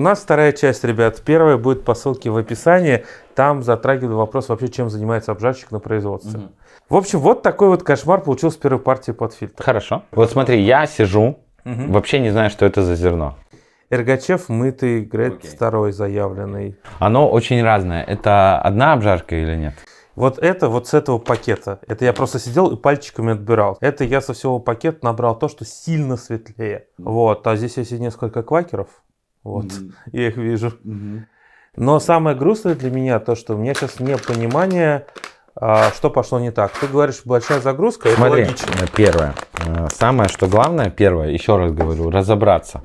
У нас вторая часть, ребят. Первая будет по ссылке в описании. Там затрагивали вопрос вообще, чем занимается обжарщик на производстве. Угу. В общем, вот такой вот кошмар получился с первой партии под фильтр. Хорошо. Вот смотри, я сижу, угу. вообще не знаю, что это за зерно. Эргачев мытый, Грет okay. второй заявленный. Оно очень разное. Это одна обжарка или нет? Вот это вот с этого пакета. Это я просто сидел и пальчиками отбирал. Это я со всего пакета набрал то, что сильно светлее. Вот. А здесь есть несколько квакеров. Вот, mm-hmm. я их вижу. Mm-hmm. Но самое грустное для меня то, что у меня сейчас нет понимания, а, что пошло не так. Ты говоришь, большая загрузка, Смотри, логично. Э, первое. Э, самое, что главное, первое, еще раз говорю, разобраться.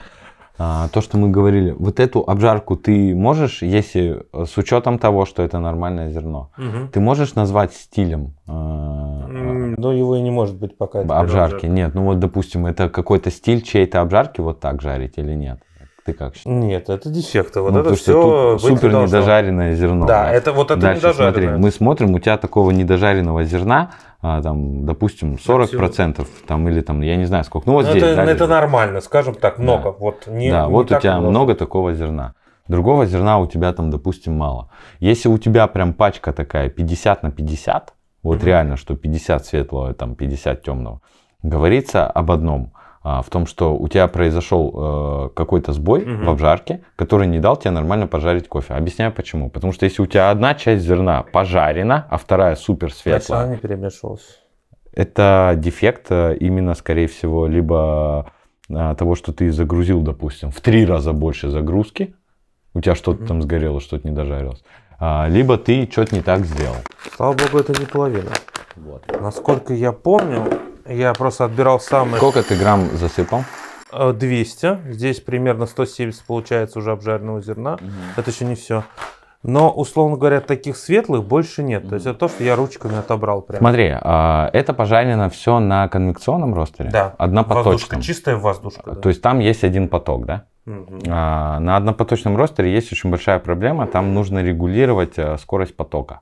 А, то, что мы говорили, вот эту обжарку ты можешь, если э, с учетом того, что это нормальное зерно, угу. ты можешь назвать стилем? Ну, его и не может быть пока. Обжарки, обжарка. нет. Ну вот, допустим, это какой-то стиль чей то обжарки вот так жарить или нет? Ты как считаешь? Нет, это дефекты. Вот ну, это все супер недожаренное зерно. Да, да, это вот это Дальше, недожаренное. Смотри, мы смотрим, у тебя такого недожаренного зерна, а, там, допустим, 40 процентов, там, или там, я не знаю сколько. Ну, вот Но ну, здесь, это, да, это нормально, скажем так, много. Да, вот, не, да, не вот у тебя много. много такого зерна. Другого зерна у тебя там, допустим, мало. Если у тебя прям пачка такая 50 на 50, вот mm-hmm. реально, что 50 светлого, там 50 темного, говорится об одном – а, в том, что у тебя произошел э, какой-то сбой угу. в обжарке, который не дал тебе нормально пожарить кофе. Объясняю почему. Потому что если у тебя одна часть зерна пожарена, а вторая супер светлая. Почему она не перемешивалась? Это дефект э, именно, скорее всего, либо э, того, что ты загрузил, допустим, в три раза больше загрузки, у тебя что-то угу. там сгорело, что-то не дожарилось, а, либо ты что-то не так сделал. Слава богу, это не половина. Вот. Насколько я помню, я просто отбирал самые... Сколько ты грамм засыпал? 200. Э, Здесь примерно 170 получается уже обжаренного зерна. Угу. Это еще не все. Но, условно говоря, таких светлых больше нет. mm То есть это то, что я ручками отобрал. прямо. Смотри, а, это пожарено все на конвекционном ростере? Да. Однопоточном. Воздушка, чистая воздушка. А, да. То есть там есть один поток, да? mm На однопоточном ростере есть очень большая проблема. Там нужно регулировать э, скорость потока.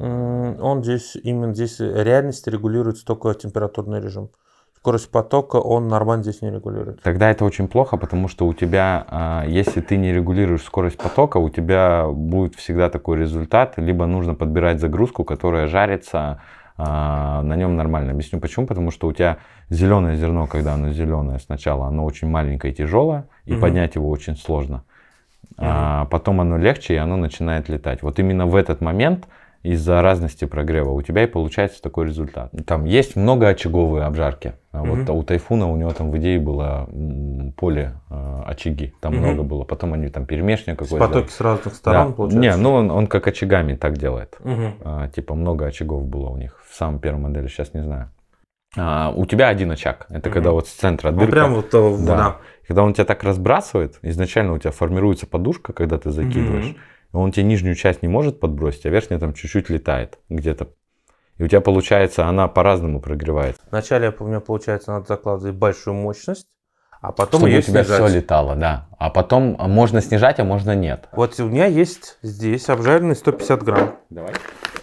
Он здесь, именно здесь реальность регулируется только температурный режим. Скорость потока он нормально здесь не регулирует. Тогда это очень плохо, потому что у тебя, а, если ты не регулируешь скорость потока, у тебя будет всегда такой результат. Либо нужно подбирать загрузку, которая жарится а, на нем нормально. Объясню почему. Потому что у тебя зеленое зерно, когда оно зеленое сначала, оно очень маленькое и тяжелое, и угу. поднять его очень сложно. Угу. А потом оно легче, и оно начинает летать. Вот именно в этот момент из-за разности прогрева у тебя и получается такой результат. Там есть много очаговые обжарки. А вот mm-hmm. у тайфуна у него там в идее было поле э, очаги, там mm-hmm. много было. Потом они там перемешня какой-то. Потоки с разных сторон да. получается. Не, ну он, он как очагами так делает. Mm-hmm. А, типа много очагов было у них в самом первом модели, сейчас не знаю. А, у тебя один очаг. Это mm-hmm. когда вот с центра ну, дырка. Ну, прям вот э, да. да. Когда он тебя так разбрасывает, изначально у тебя формируется подушка, когда ты закидываешь. Mm-hmm он тебе нижнюю часть не может подбросить, а верхняя там чуть-чуть летает где-то. И у тебя получается, она по-разному прогревается. Вначале у меня получается надо закладывать большую мощность, а потом Чтобы ее у тебя снижать. все летало, да. А потом а, можно снижать, а можно нет. Вот у меня есть здесь обжаренный 150 грамм. Давай.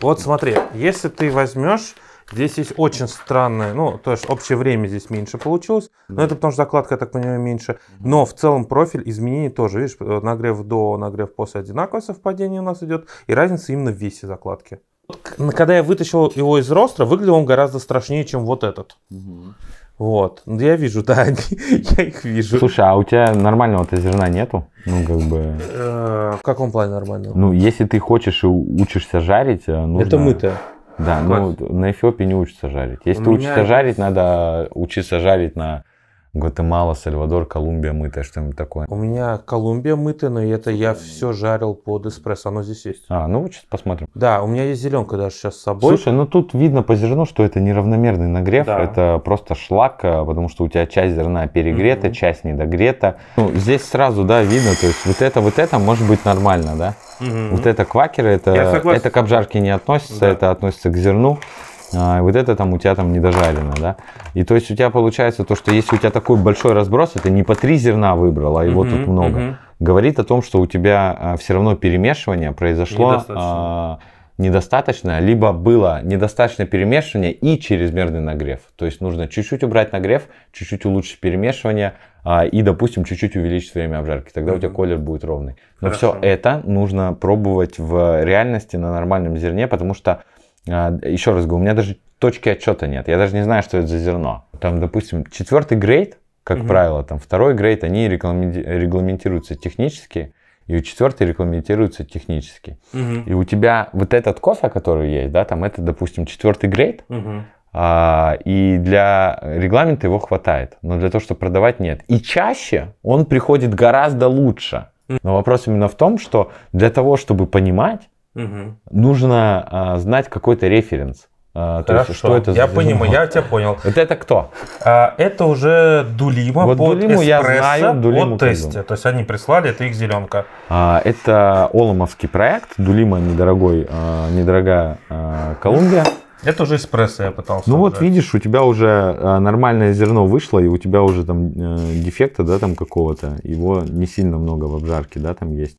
Вот смотри, если ты возьмешь Здесь есть очень странное, ну, то есть общее время здесь меньше получилось, да. но это потому что закладка, я так понимаю, меньше. Но в целом профиль изменений тоже, видишь, э, нагрев до, нагрев после одинаковое совпадение у нас идет, и разница именно в весе закладки. Когда я вытащил его из ростра, выглядел он гораздо страшнее, чем вот этот. Угу. Вот, ну, я вижу, да, я их вижу. Слушай, а у тебя нормального-то зерна нету? Ну, как бы... Э, в каком плане нормального? Ну, если ты хочешь и учишься жарить, э, нужно... Это мы-то. Да, ну на Эфиопии не учатся жарить. Если У ты учишься жарить, надо учиться жарить на Гватемала, Сальвадор, Колумбия мытая, что-нибудь такое. У меня Колумбия мытая, но это я все жарил под эспрессо, оно здесь есть. А, ну сейчас посмотрим. Да, у меня есть зеленка даже сейчас с собой. Слушай, ну тут видно по зерну, что это неравномерный нагрев, да. это просто шлак, э, потому что у тебя часть зерна перегрета, mm-hmm. часть недогрета. Ну, здесь сразу, да, видно, то есть вот это, вот это может быть нормально, да? Угу. Вот это квакеры, это, это к обжарке не относится, да. это относится к зерну а вот это там у тебя там недожарено, да. И то есть у тебя получается то, что если у тебя такой большой разброс, это не по три зерна выбрал, а его тут много, говорит о том, что у тебя а, все равно перемешивание произошло недостаточно. Э, а, недостаточно, либо было недостаточно перемешивание и чрезмерный нагрев. То есть нужно чуть-чуть убрать нагрев, чуть-чуть улучшить перемешивание э, и, допустим, чуть-чуть увеличить время обжарки. Тогда у тебя колер будет ровный. Но все это нужно пробовать в реальности на нормальном зерне, потому что а, Еще раз говорю, у меня даже точки отчета нет. Я даже не знаю, что это за зерно. Там, допустим, четвертый грейд, как угу. правило, там второй грейд, они регламентируются технически, и у четвертый регламентируется технически. Угу. И у тебя вот этот кофе, который есть, да, там это, допустим, четвертый грейд, угу. а, и для регламента его хватает, но для того, чтобы продавать, нет. И чаще он приходит гораздо лучше. Но вопрос именно в том, что для того, чтобы понимать, угу. нужно а, знать какой-то референс. А, Хорошо, то есть, что это я за, понимаю, за я тебя понял. Вот это кто? А, это уже Дулима вот под Дулиму я знаю, Дулиму от тесте. То есть они прислали, это их зеленка. А, это Оломовский проект, Дулима недорогой, а, недорогая а, Колумбия. Это уже эспрессо я пытался. Ну вот видишь, у тебя уже а, нормальное зерно вышло, и у тебя уже там э, дефекта, да, там какого-то, его не сильно много в обжарке, да, там есть.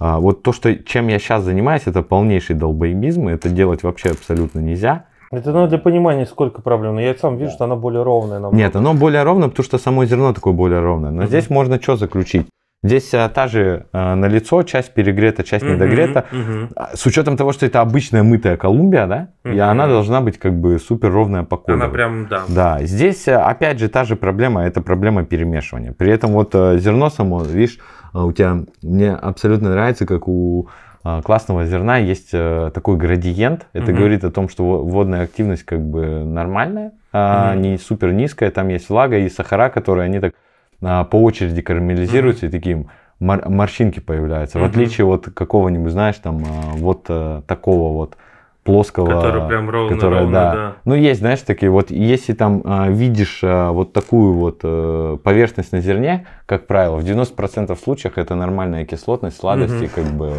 А, вот то, что, чем я сейчас занимаюсь, это полнейший долбоебизм, и это делать вообще абсолютно нельзя. Это надо ну, для понимания, сколько проблем. Но я сам вижу, что она более ровная. Намного. Нет, оно более ровное, потому что само зерно такое более ровное. Но угу. здесь можно что заключить? Здесь э, та же а, на лицо часть перегрета, часть mm-hmm, недогрета. Mm-hmm. С учетом того, что это обычная мытая Колумбия, да, mm-hmm. и она должна быть как бы супер ровная по коду. Она прям, да. Да, здесь э, опять же та же проблема, это проблема перемешивания. При этом вот зерно само, видишь, у тебя, мне абсолютно нравится, как у классного зерна есть такой градиент. Это mm-hmm. говорит о том, что водная активность как бы нормальная, mm-hmm. не супер низкая, там есть влага и сахара, которые они так а, по очереди карамелизируются и такие морщинки появляются. В отличие от какого-нибудь, знаешь, там а, вот э, такого вот плоского, который прям ровно, который, ровно да. да. Ну есть, знаешь, такие вот, если там а, видишь а, вот такую вот а, поверхность на зерне, как правило, в 90% случаях это нормальная кислотность, сладости, угу. как бы.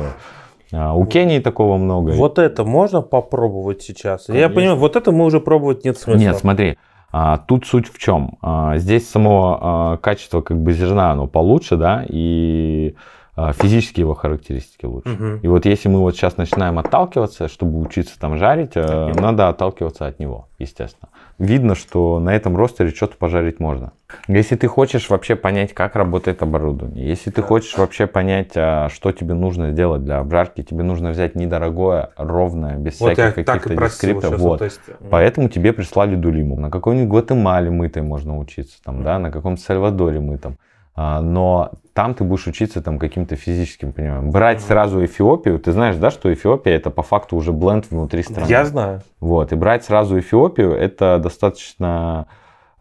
А, у Кении такого много. Вот это можно попробовать сейчас. Конечно. Я понимаю, вот это мы уже пробовать нет смысла. Нет, смотри, а, тут суть в чем? А, здесь само а, качество как бы зерна, оно получше, да, и а, физические его характеристики лучше. Угу. И вот если мы вот сейчас начинаем отталкиваться, чтобы учиться там жарить, э, от надо отталкиваться от него, естественно. Видно, что на этом ростере что-то пожарить можно. Если ты хочешь вообще понять, как работает оборудование, если ты хочешь вообще понять, а, что тебе нужно сделать для обжарки, тебе нужно взять недорогое, ровное, без вот всяких каких-то дескриптов. Вот. То есть... Поэтому тебе прислали дулиму. На какой-нибудь Гватемале мы мытой можно учиться, там, да, на каком-то Сальвадоре мы там. А, но там ты будешь учиться там каким-то физическим пониманием. Брать сразу Эфиопию, ты знаешь, да, что Эфиопия это по факту уже бленд внутри страны. Я знаю. Вот, и брать сразу Эфиопию это достаточно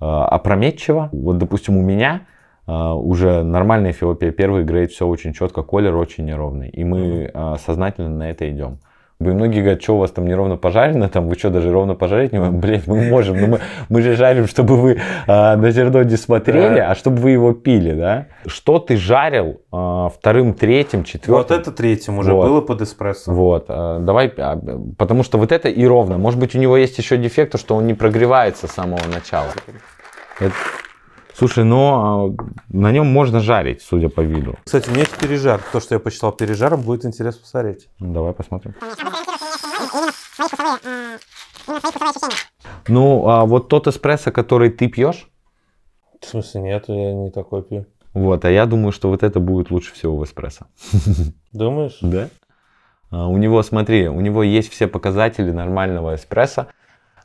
э, опрометчиво. Вот, допустим, у меня э, уже нормальная Эфиопия, первый грейд, все очень четко, колер очень неровный. И мы э, сознательно на это идем. Ну и многие говорят, что у вас там неровно пожарено, там вы что, даже ровно пожарить не можете? Блин, мы можем, но ну мы, мы же жарим, чтобы вы а, на зерно не смотрели, а чтобы вы его пили, да? Что ты жарил а, вторым, третьим, четвертым? Вот это третьим уже вот. было под эспрессо. Вот, а, давай, а, потому что вот это и ровно. Может быть, у него есть еще дефект, что он не прогревается с самого начала. Это... Слушай, но ну, а, на нем можно жарить, судя по виду. Кстати, у меня есть пережар. То, что я посчитал пережаром, будет интересно посмотреть. Ну, давай посмотрим. Ну, а вот тот эспрессо, который ты пьешь? В смысле, нет, я не такой пью. Вот, а я думаю, что вот это будет лучше всего в эспрессо. Думаешь? Да. А, у него, смотри, у него есть все показатели нормального эспрессо.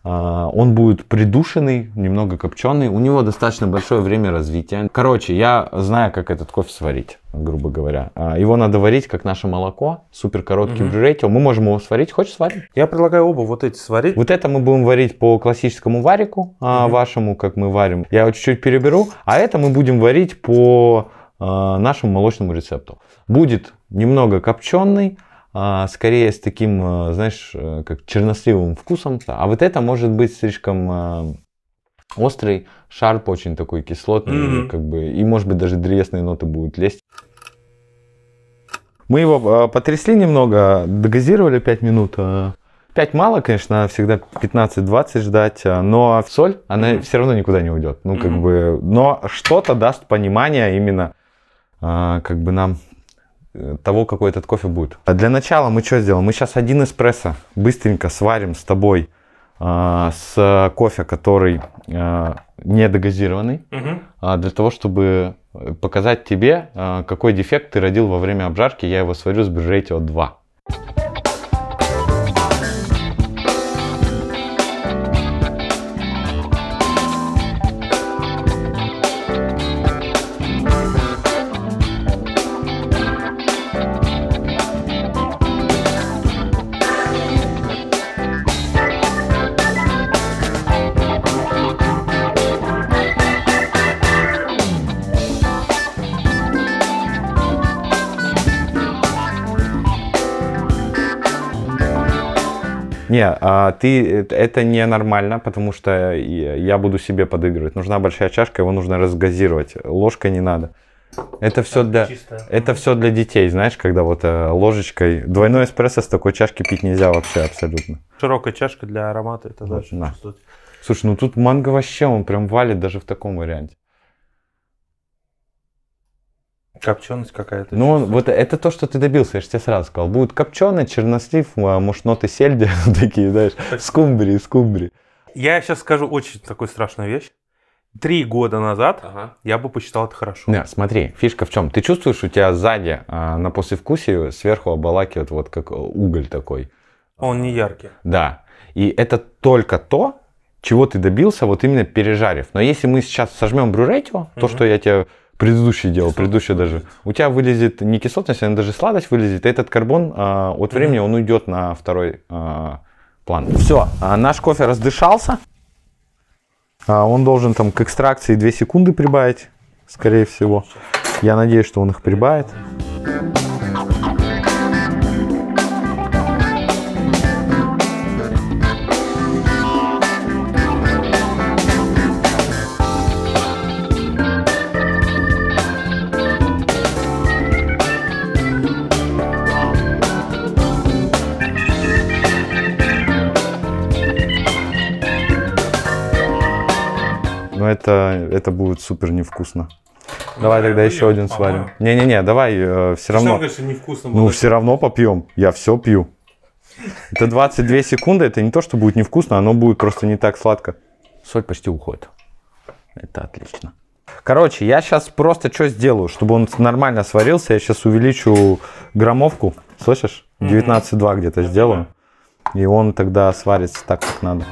А, он будет придушенный, немного копченый. У него достаточно большое время развития. Короче, я знаю, как этот кофе сварить, грубо говоря. А, его надо варить, как наше молоко. Супер короткий угу. брюретио. Мы можем его сварить. Хочешь сварить? Я предлагаю оба вот эти сварить. Вот это мы будем варить по классическому варику угу. вашему, как мы варим. Я его чуть-чуть переберу. А это мы будем варить по нашему молочному рецепту. Будет немного копченый, а, скорее с таким, э, знаешь, э, как черносливым вкусом. А вот это может быть слишком э, острый, шарп очень такой кислотный, mm-hmm. как бы, и может быть даже древесные ноты будут лезть. Мы его потрясли немного, догазировали 5 минут. 5 мало, конечно, всегда 15-20 ждать, но соль, она mm-hmm. все равно никуда не уйдет. Ну, как mm-hmm. бы, но что-то даст понимание именно, как бы нам Э, того, какой этот кофе будет. А для начала мы что сделаем? Мы сейчас один эспрессо быстренько сварим с тобой э, с кофе, который а, не дегазированный, угу. э, а, для того, чтобы показать тебе, э, какой дефект ты родил во время обжарки. Я его сварю с Бюджетио 2. Не, а ты, э, это не нормально, потому что я буду себе подыгрывать. Нужна большая чашка, его нужно разгазировать. Ложка не надо. Это все, для, чисто. это все для детей, знаешь, когда вот э, ложечкой... Двойной эспрессо с такой чашки пить нельзя вообще абсолютно. Широкая чашка для аромата, это да, дальше Слушай, ну тут манго вообще, он прям валит даже в таком варианте. Копченость какая-то. Ну, чувствует. вот это то, что ты добился, я же тебе сразу сказал. Будет копченый, чернослив, а, может, сельди такие, знаешь, скумбрии, скумбрии. Я сейчас скажу очень такую страшную вещь. Три года назад ага. я бы посчитал это хорошо. Да, смотри, фишка в чем? Ты чувствуешь, у тебя сзади а, на послевкусии сверху обалакивает вот как э, уголь такой. Он не яркий. Да. И это только то, чего ты добился, вот именно пережарив. Но если мы сейчас сожмем брюретио, угу. то, что я тебе предыдущее дело, предыдущее даже. У тебя вылезет не кислотность, а даже сладость вылезет. И этот карбон э, от времени mm-hmm. он уйдет на второй э, план. Все, э, а наш кофе раздышался. Э, он должен там к экстракции 2 секунды прибавить, скорее всего. Я надеюсь, что он их прибавит. это, это будет супер невкусно. Ну, давай тогда выпьем, еще один сварим. Не-не-не, давай, э, все равно. Что, невкусно ну, все равно попьем. Я все пью. Это 22 секунды, это не то, что будет невкусно, оно будет просто не так сладко. Соль почти уходит. Это отлично. Короче, я сейчас просто что сделаю, чтобы он нормально сварился, я сейчас увеличу граммовку, слышишь? 19,2 где-то сделаю. И он тогда сварится так, как надо.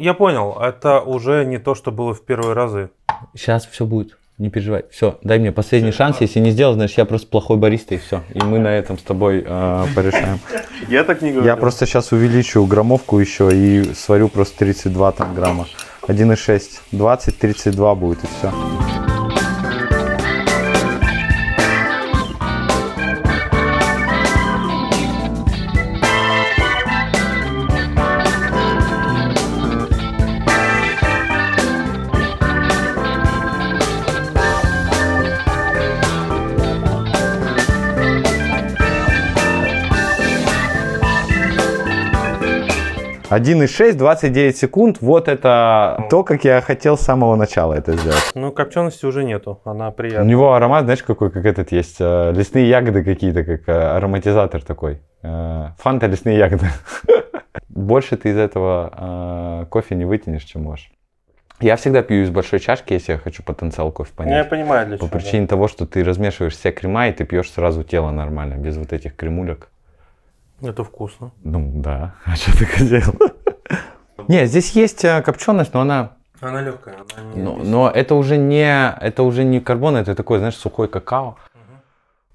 я понял, это уже не то, что было в первые разы. Сейчас все будет, не переживай. Все, дай мне последний шанс. Если не сделал, значит, я просто плохой бариста, и все. И мы на этом с тобой э, порешаем. Я так не говорю. Я просто сейчас увеличу граммовку еще и сварю просто 32 там грамма. 1,6. 20-32 будет, и все. 1,6, 29 секунд. Вот это то, как я хотел с самого начала это сделать. Ну, копчености уже нету, она приятная. У него аромат, знаешь, какой, как этот есть, э, лесные ягоды какие-то, как э, ароматизатор такой. Э, фанта лесные ягоды. Больше ты из этого кофе не вытянешь, чем можешь. Я всегда пью из большой чашки, если я хочу потенциал кофе ну, понять. я понимаю, для По чего. причине да. того, что ты размешиваешь все крема, и ты пьешь сразу тело нормально, без вот этих кремулек. Это вкусно. Ну да, а что ты хотел? Не, здесь есть э, копченость, но она... Она легкая, она не... Но, ну, но это уже не, это уже не карбон, это такой, знаешь, сухой какао.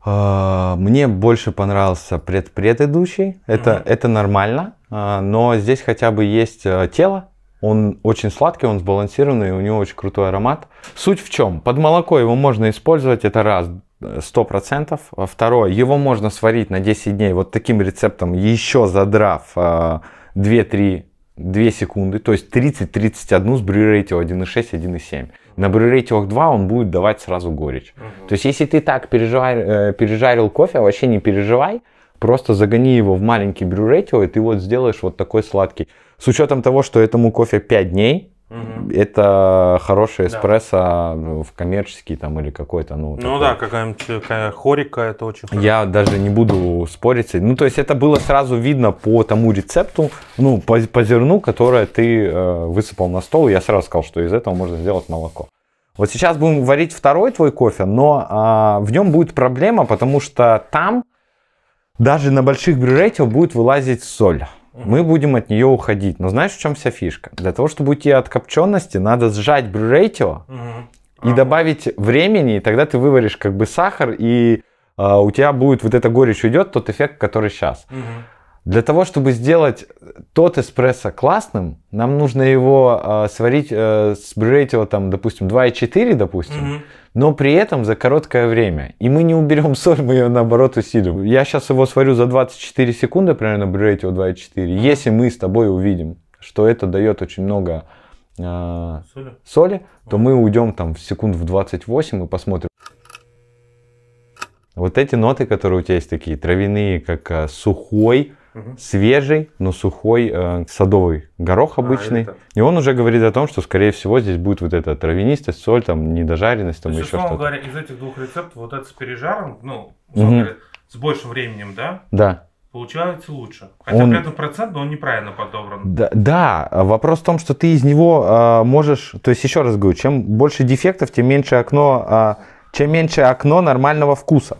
А, мне больше понравился пред предыдущий. Это, mm-hmm. это нормально, а, но здесь хотя бы есть э, тело. Он очень сладкий, он сбалансированный, у него очень крутой аромат. Суть в чем? Под молоко его можно использовать, это раз. 100%. А второе, его можно сварить на 10 дней вот таким рецептом, еще задрав 2-3 а, 2 секунды, то есть 30-31 с брюрейтио 1.6, 1.7. На брюрейтио 2 он будет давать сразу горечь. Угу. То есть если ты так пережар... Э, пережарил кофе, вообще не переживай, просто загони его в маленький брюрейтио, и ты вот сделаешь вот такой сладкий. С учетом того, что этому кофе 5 дней, Угу. Это хорошая эспрессо да. Ну, в коммерческий там или какой-то, ну. Ну да, какая-нибудь хорика, это очень. Хорошо. Я даже не буду спорить. Ну то есть это было сразу видно по тому рецепту, ну по, по зерну, которое ты э, высыпал на стол, я сразу сказал, что из этого можно сделать молоко. Вот сейчас будем варить второй твой кофе, но э, в нем будет проблема, потому что там даже на больших брюретях будет вылазить соль мы будем от нее уходить. Но знаешь, в чем вся фишка? Для того, чтобы уйти от копчености, надо сжать брюрейтио угу. и ага. добавить времени, и тогда ты вываришь как бы сахар, и э, у тебя будет вот эта горечь уйдет, тот эффект, который сейчас. Угу. Для того, чтобы сделать тот эспрессо классным, нам нужно его э, сварить э, с брюрейтио, там, допустим, 2,4, допустим, mm-hmm. но при этом за короткое время. И мы не уберем соль, мы ее, наоборот, усилим. Я сейчас его сварю за 24 секунды, примерно, брюрейтио 2,4. Mm-hmm. Если мы с тобой увидим, что это дает очень много э, соли, соли mm-hmm. то мы уйдем там в секунд в 28 и посмотрим. Вот эти ноты, которые у тебя есть такие, травяные, как э, сухой, свежий, но сухой э, садовый горох а, обычный. А, И он уже говорит о том, что, скорее всего, здесь будет вот эта травянистость, соль, там, недожаренность, там, То еще что-то. говоря, из этих двух рецептов вот этот с пережаром, ну, угу. говоря, с большим временем, да? Да получается лучше. Хотя он... при этом процент, но он неправильно подобран. Да, да, вопрос в том, что ты из него э, можешь, то есть еще раз говорю, чем больше дефектов, тем меньше окно, э, чем меньше окно нормального вкуса.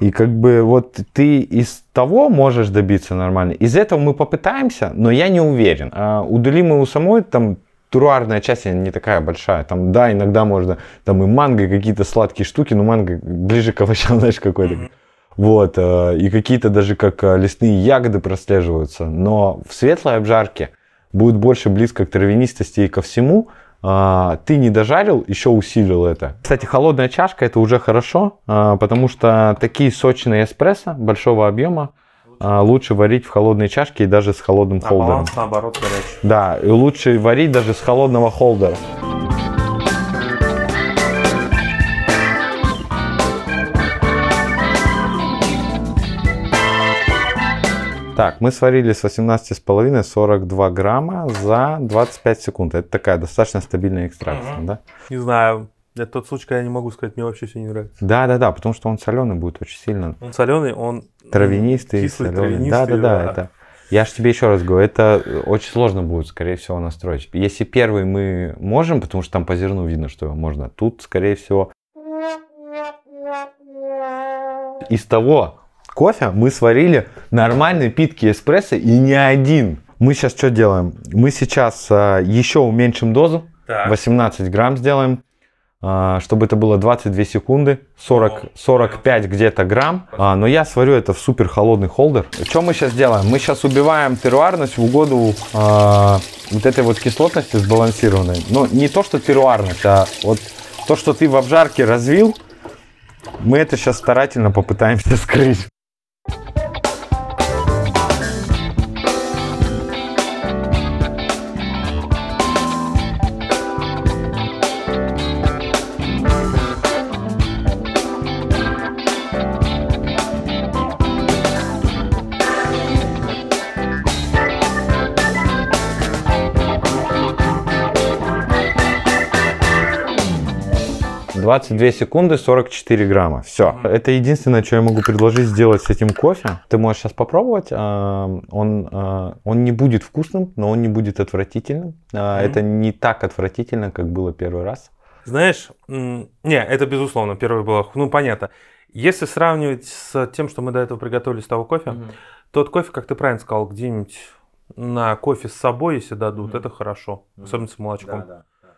И как бы вот ты из того можешь добиться нормально. Из этого мы попытаемся, но я не уверен. А у Дулимы у самой там туруарная часть не такая большая. Там, да, иногда можно, там и манго, какие-то сладкие штуки, но манго ближе к овощам, знаешь, какой-то. Mm-hmm. Вот, э, и какие-то даже как э, лесные ягоды прослеживаются. Но в светлой обжарке будет больше близко к травянистости и ко всему, а, ты не дожарил, еще усилил это. Кстати, холодная чашка это уже хорошо, а, потому что такие сочные эспрессо большого объема а, лучше варить в холодной чашке и даже с холодным холдером. Баланс наоборот Да, и лучше варить даже с холодного холдера. Так, мы сварили с 18,5 42 грамма за 25 секунд. Это такая достаточно стабильная экстракция, угу. да? Не знаю, это тот случай, когда я не могу сказать, мне вообще все не нравится. Да, да, да, потому что он соленый будет очень сильно. Он соленый, он травянистый, кислый, соленый. Травянистый, да, да, да, да. Это... Я же тебе еще раз говорю, это очень сложно будет, скорее всего, настроить. Если первый мы можем, потому что там по зерну видно, что можно, тут, скорее всего, из того, кофе, мы сварили нормальные питки эспрессо и не один. Мы сейчас что делаем? Мы сейчас а, еще уменьшим дозу, так. 18 грамм сделаем, а, чтобы это было 22 секунды, 40, 45 где-то грамм. А, но я сварю это в супер холодный холдер. Что мы сейчас делаем? Мы сейчас убиваем теруарность в угоду а, вот этой вот кислотности сбалансированной. Но не то, что теруарность, а вот то, что ты в обжарке развил, мы это сейчас старательно попытаемся скрыть. Thank you. 22 секунды 44 грамма. Все. Это единственное, что я могу предложить сделать с этим кофе. Ты можешь сейчас попробовать. А, он, а, он не будет вкусным, но он не будет отвратительным. А, это не так отвратительно, как было первый раз. Знаешь, не, это безусловно, первый было, ну понятно. Если сравнивать с тем, что мы до этого приготовили с того кофе, mm-hmm. тот кофе, как ты правильно сказал, где-нибудь на кофе с собой, если дадут, mm-hmm. это хорошо, mm-hmm. особенно с молочком. Да, да, да.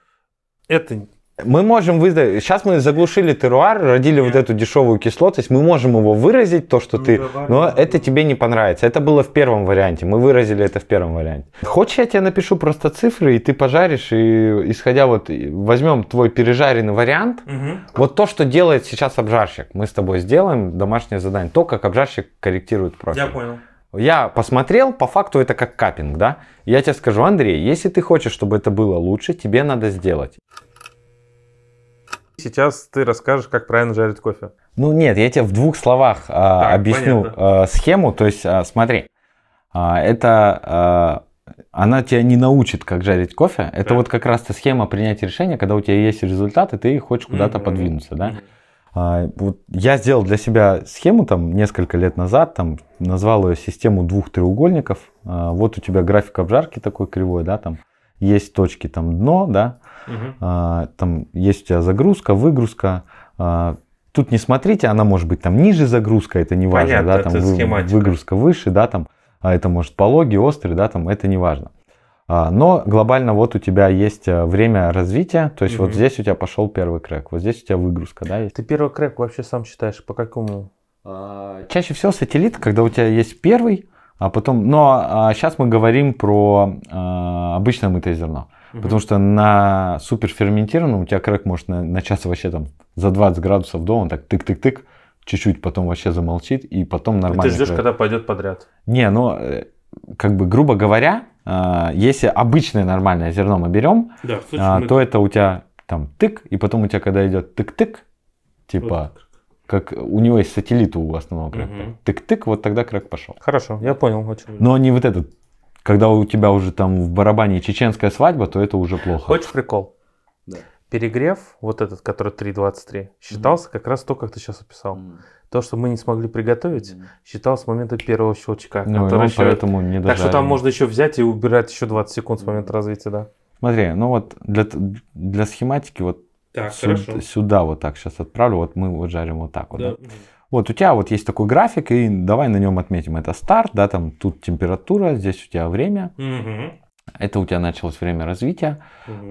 Это мы можем выдать. Сейчас мы заглушили теруар, родили Нет. вот эту дешевую кислотность. Мы можем его выразить, то, что ну, ты. но это тебе не понравится. Это было в первом варианте. Мы выразили это в первом варианте. Хочешь, я тебе напишу просто цифры, и ты пожаришь, и исходя вот возьмем твой пережаренный вариант. Угу. Вот то, что делает сейчас обжарщик. Мы с тобой сделаем домашнее задание. То, как обжарщик корректирует профиль. Я понял. Я посмотрел, по факту это как капинг, да? Я тебе скажу, Андрей, если ты хочешь, чтобы это было лучше, тебе надо сделать. Сейчас ты расскажешь, как правильно жарить кофе. Ну нет, я тебе в двух словах э, так, объясню э, схему. То есть э, смотри, э, это э, она тебя не научит, как жарить кофе. Это да. вот как раз-то схема принятия решения, когда у тебя есть результаты, ты хочешь куда-то mm-hmm. подвинуться, да? mm вот я сделал для себя схему там несколько лет назад, там назвал ее систему двух треугольников. А, вот у тебя график обжарки такой кривой, да, там есть точки там дно, да, Угу. там есть у тебя загрузка, выгрузка. А, тут не смотрите, она может быть там ниже загрузка, это не важно, Понятно, да, там это вы, выгрузка выше, да, там а это может пологий, острый, да, там это не важно. А, но глобально вот у тебя есть э, время развития, то есть угу. вот здесь у тебя пошел первый крэк, вот здесь у тебя выгрузка, да? Есть. Ты первый крэк вообще сам считаешь по какому? Чаще всего сателлит, когда у тебя есть первый, а потом, но сейчас мы говорим про обычное мытое зерно. Угу. Угу. Потому что на суперферментированном у тебя крэк может на начаться вообще там за 20 градусов до, он так тык-тык-тык, чуть-чуть потом вообще замолчит, и потом ну, нормально. И ты ждешь, когда пойдет подряд. Не, ну, э, как бы, грубо говоря, э, если обычное нормальное зерно мы берем, да, а, мы... то это у тебя там тык, и потом у тебя, когда идет тык-тык, типа, вот. как у него есть сателлит у основного крака, угу. тык-тык, вот тогда крэк пошел. Хорошо, я понял. Очень. Но не вот этот когда у тебя уже там в барабане чеченская свадьба, то это уже плохо. Хочешь прикол? Да. Перегрев, вот этот, который 3.23, считался mm-hmm. как раз то, как ты сейчас описал. Mm-hmm. То, что мы не смогли приготовить, mm-hmm. считалось с момента первого щелчка. Ну, который еще... поэтому не дожарен. Так что там можно еще взять и убирать еще 20 секунд с момента mm-hmm. развития, да. Смотри, ну вот для, для схематики вот так, сюда, сюда вот так сейчас отправлю, вот мы вот жарим вот так вот. Да. да? Вот у тебя вот есть такой график, и давай на нем отметим. Это старт, да, там тут температура, здесь у тебя время. Это у тебя началось время развития.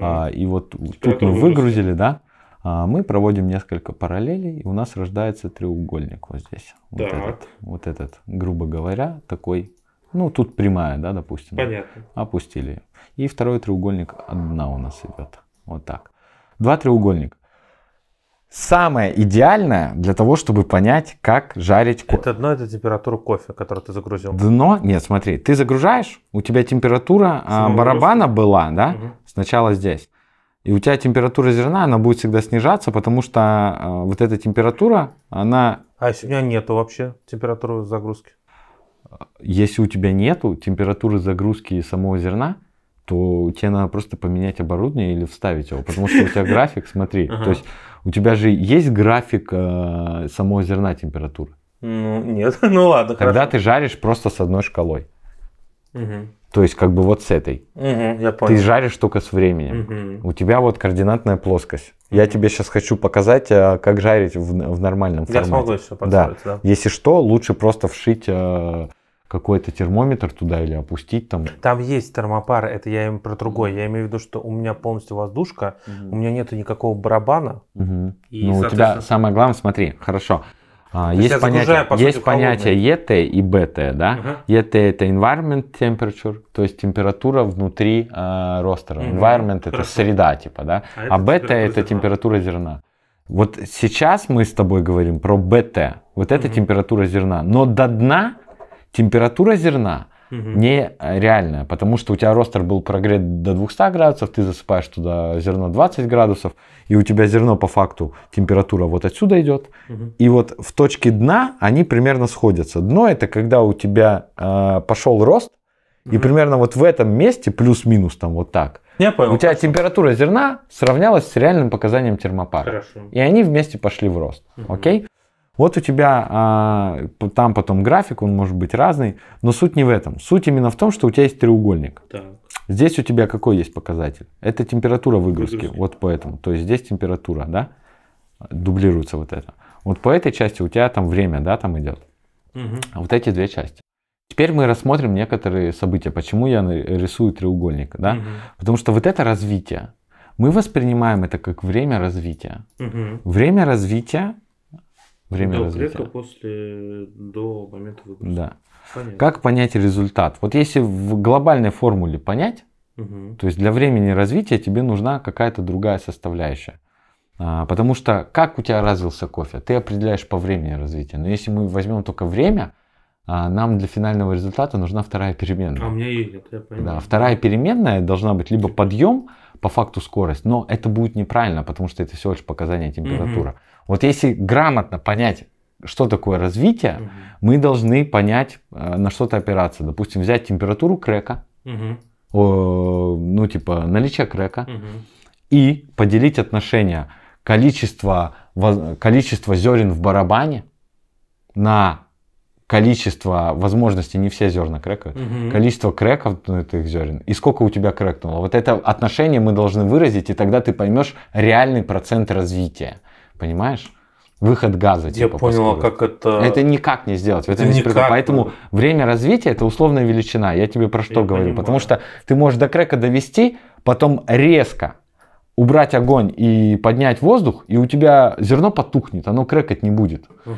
А, и вот тут мы выгрузили, да. А, мы проводим несколько параллелей, и у нас рождается треугольник вот здесь. Вот этот, вот этот, грубо говоря, такой. Ну, тут прямая, да, допустим. Понятно. Опустили. И второй треугольник одна у нас идет. Вот так. Два треугольника самое идеальное для того, чтобы понять, как жарить кофе. Это дно, это температура кофе, которую ты загрузил. Дно? Нет, смотри, ты загружаешь, у тебя температура а, Самый барабана грустный. была, да, угу. сначала здесь. И у тебя температура зерна, она будет всегда снижаться, потому что э, вот эта температура, она... А если у меня нету вообще температуры загрузки? Если у тебя нету температуры загрузки самого зерна, то тебе надо просто поменять оборудование или вставить его, потому что у тебя график, смотри, то есть у тебя же есть график э, самого зерна температуры? Ну, нет, ну ладно. Когда ты жаришь просто с одной шкалой. Угу. То есть как бы вот с этой. Угу, я понял. Ты жаришь только с временем. Угу. У тебя вот координатная плоскость. Я тебе сейчас хочу показать, э, как жарить в, в нормальном я формате. Я смогу все подстроить, да. да. Если что, лучше просто вшить э, какой-то термометр туда или опустить там. Там есть термопар, это я им про другое Я имею в виду, что у меня полностью воздушка, угу. у меня нету никакого барабана. Угу. И, ну, соответственно... у тебя самое главное, смотри, хорошо. А, есть понятие, по есть понятие ET и BT, да? Угу. ET это environment temperature, то есть температура внутри э, ростера. Угу. Environment Хорошо. это среда типа, да? А, а BT это температура зерна. Вот сейчас мы с тобой говорим про BT, вот это угу. температура зерна. Но до дна температура зерна угу. нереальная, а, потому что у тебя ростер был прогрет до 200 градусов, ты засыпаешь туда зерно 20 градусов, и у тебя зерно по факту температура вот отсюда идет, угу. и вот в точке дна они примерно сходятся. Дно это когда у тебя э, а, пошел рост, угу. и примерно вот в этом месте плюс-минус там вот так. Я понял. У тебя хорошо. температура зерна сравнялась с реальным показанием термопара. Хорошо. И они вместе пошли в рост. Угу. Окей? Вот у тебя а, там потом график, он может быть разный, но суть не в этом. Суть именно в том, что у тебя есть треугольник. Так. Здесь у тебя какой есть показатель? Это температура выгрузки, выгрузки. вот поэтому. То есть здесь температура, да? Дублируется вот это. Вот по этой части у тебя там время, да, там идет. Угу. Вот эти две части. Теперь мы рассмотрим некоторые события. Почему я рисую треугольник, да? Угу. Потому что вот это развитие. Мы воспринимаем это как время развития. Угу. Время развития Время да, развития. клетка после, до момента выпуска. Да. Понятно. Как понять результат? Вот если в глобальной формуле понять, угу. то есть для времени развития тебе нужна какая-то другая составляющая. А, потому что как у тебя развился кофе, ты определяешь по времени развития. Но если мы возьмем только время, а, нам для финального результата нужна вторая переменная. А у меня ее нет, я понимаю. Да, вторая переменная должна быть либо подъем, по факту скорость, но это будет неправильно, потому что это всего лишь показание температуры. Угу. Вот если грамотно понять, что такое развитие, угу. мы должны понять, э, на что-то опираться. Допустим, взять температуру крека, угу. о, ну типа наличие крека, угу. и поделить отношения количество, количество зерен в барабане на количество возможностей, не все зерна крекают, угу. количество креков этих зерен и сколько у тебя крекнуло. Вот это отношение мы должны выразить, и тогда ты поймешь реальный процент развития. Понимаешь? выход газа. Я типа, понял, поскольку. А как это... Это никак не сделать. Это весь никак... Поэтому время развития это условная величина. Я тебе про что я говорю. Понимаю. Потому что ты можешь до крека довести, потом резко убрать огонь и поднять воздух, и у тебя зерно потухнет, оно крекать не будет. Угу.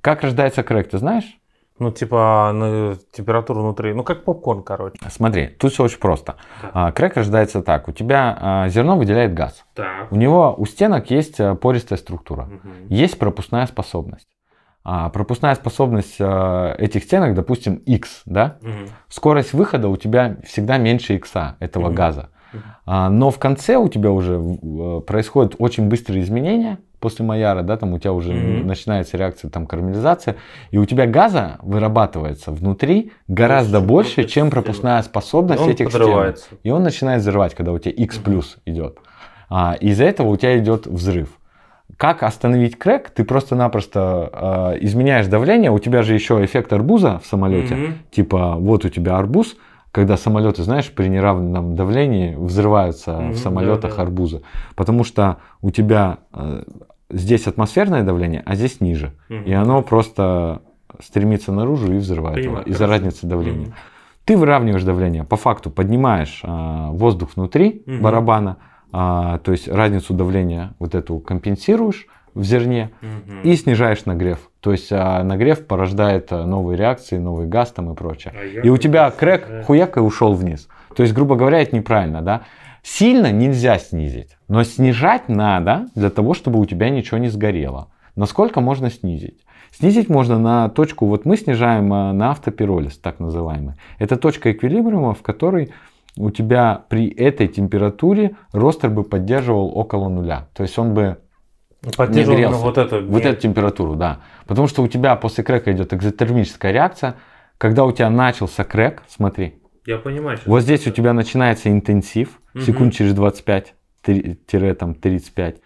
Как рождается крек, ты знаешь? Ну, типа ну, температура внутри. Ну, как попкорн, короче. Смотри, тут все очень просто. Да. А, крек рождается так. У тебя а, зерно выделяет газ. Так. У него у стенок есть а, пористая структура. Угу. Есть пропускная способность. А, пропускная способность а, этих стенок, допустим, x, да? Угу. Скорость выхода у тебя всегда меньше x этого угу. газа. А, но в конце у тебя уже э, происходят очень быстрые изменения после Майяра, да, там у тебя уже mm-hmm. начинается реакция, там карамелизация, и у тебя газа вырабатывается внутри гораздо больше, чем пропускная способность он этих стен. И он начинает взрывать, когда у тебя X плюс mm-hmm. идет. А, из-за этого у тебя идет взрыв. Как остановить крэк? Ты просто-напросто э, изменяешь давление. У тебя же еще эффект арбуза в самолете. Mm-hmm. Типа, вот у тебя арбуз, когда самолеты, знаешь, при неравном давлении взрываются mm-hmm, в самолетах да, да. арбузы. Потому что у тебя а, здесь атмосферное давление, а здесь ниже. Угу. И оно просто стремится наружу и взрывает Понимаю, его из-за разницы давления. Угу. Ты выравниваешь давление, по факту поднимаешь а, воздух внутри угу. барабана, а, то есть разницу давления вот эту компенсируешь в зерне угу. и снижаешь нагрев. То есть а, нагрев порождает а, новые реакции, новый газ там и прочее. А и у тебя крек хуяк и ушел вниз. То есть, грубо говоря, это неправильно, да? Сильно нельзя снизить, но снижать надо для того, чтобы у тебя ничего не сгорело. Насколько можно снизить? Снизить можно на точку, вот мы снижаем э, на автопиролиз, так называемый. Это точка эквилибриума, в которой у тебя при этой температуре ростер бы поддерживал около нуля. То есть он бы поддерживал не грелся. вот эту, вот эту температуру, да. Потому что у тебя после крека идет экзотермическая реакция. Когда у тебя начался крек, смотри, я понимаю. Вот здесь это. у тебя начинается интенсив, угу. секунд через 25-35.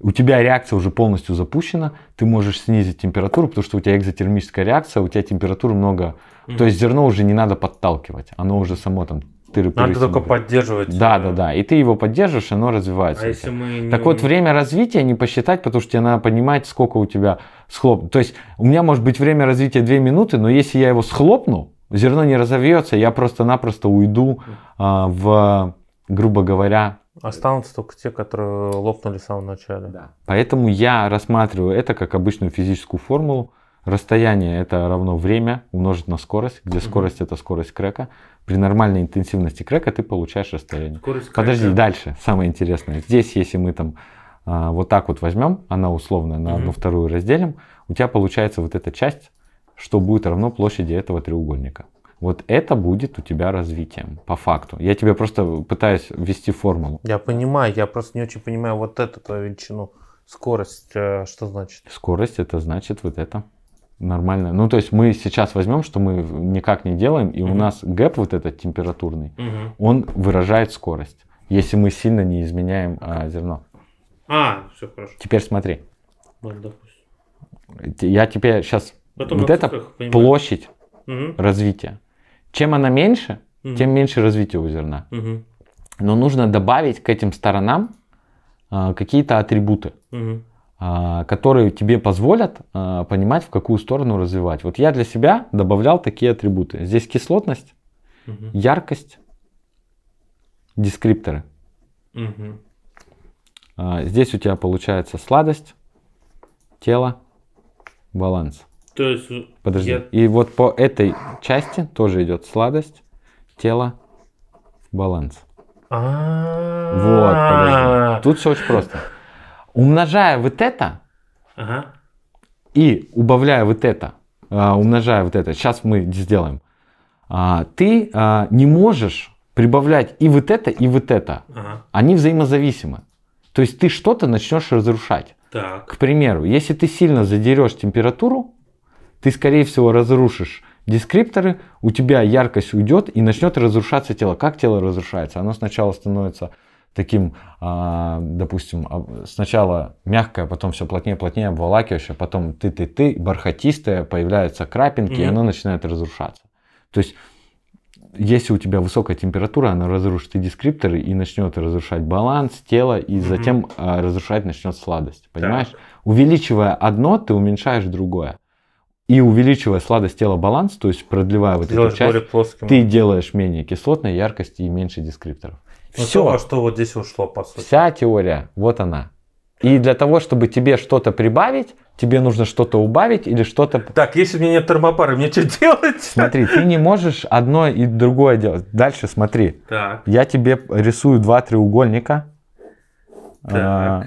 У тебя реакция уже полностью запущена, ты можешь снизить температуру, потому что у тебя экзотермическая реакция, у тебя температура много. Угу. То есть зерно уже не надо подталкивать, оно уже само там Надо только поддерживать. Да, э, да, да. И ты его поддерживаешь, оно развивается. А если мы так вот, время развития не посчитать, потому что тебе надо понимать, сколько у тебя схлоп. То есть у меня может быть время развития 2 минуты, но если я его схлопну, зерно не разовьется, я просто-напросто уйду а, в, грубо говоря... Останутся только те, которые лопнули в самом начале. Да. Поэтому я рассматриваю это как обычную физическую формулу. Расстояние это равно время умножить на скорость, где скорость это скорость крека. При нормальной интенсивности крека ты получаешь расстояние. Скорость Подожди, крека. дальше самое интересное. Здесь, если мы там а, вот так вот возьмем, она условно на одну вторую разделим, у тебя получается вот эта часть что будет равно площади этого треугольника. Вот это будет у тебя развитием, по факту. Я тебе просто пытаюсь ввести формулу. Я понимаю, я просто не очень понимаю вот эту величину. Скорость, э, что значит? Скорость, это значит вот это. Нормально. Ну, то есть мы сейчас возьмем, что мы никак не делаем, и угу. у нас гэп вот этот температурный, угу. он выражает скорость, если мы сильно не изменяем э, зерно. А, все хорошо. Теперь смотри. Ну, допустим. Я тебе сейчас Потом вот это понимаю. площадь угу. развития. Чем она меньше, угу. тем меньше развития у зерна. Угу. Но нужно добавить к этим сторонам э, какие-то атрибуты, угу. э, которые тебе позволят э, понимать, в какую сторону развивать. Вот я для себя добавлял такие атрибуты. Здесь кислотность, угу. яркость, дескрипторы. Угу. Э, здесь у тебя получается сладость, тело, баланс. Угу. То есть... Подожди. Я... И вот по этой части тоже идет сладость, тело, баланс. А. Вот, подожди. Тут все очень просто. Умножая вот это ага. и убавляя вот это, а, умножая вот это, сейчас мы сделаем, а, ты а, не можешь прибавлять и вот это, и вот это. Ага. Они взаимозависимы. То есть ты что-то начнешь разрушать. Так. К примеру, если ты сильно задерешь температуру, ты скорее всего разрушишь дескрипторы, у тебя яркость уйдет и начнет разрушаться тело. Как тело разрушается? Оно сначала становится таким, а, допустим, а, сначала мягкое, потом все плотнее, плотнее обволакивающее, потом ты-ты-ты, бархатистое, появляются крапинки, mm-hmm. и оно начинает разрушаться. То есть, если у тебя высокая температура, она разрушит и дескрипторы, и начнет разрушать баланс тела, и затем mm-hmm. разрушать начнет сладость. Понимаешь? Да. Увеличивая одно, ты уменьшаешь другое и увеличивая сладость тела баланс, то есть продлевая вот делаешь эту часть, более плоским. ты делаешь менее кислотной яркости и меньше дескрипторов. Ну, Все. То, а что вот здесь ушло, по сути. Вся теория, вот она. И для того, чтобы тебе что-то прибавить, тебе нужно что-то убавить или что-то... Так, если у меня нет термопары, мне что делать? Смотри, ты не можешь одно и другое делать. Дальше смотри. Так. Я тебе рисую два треугольника, Э,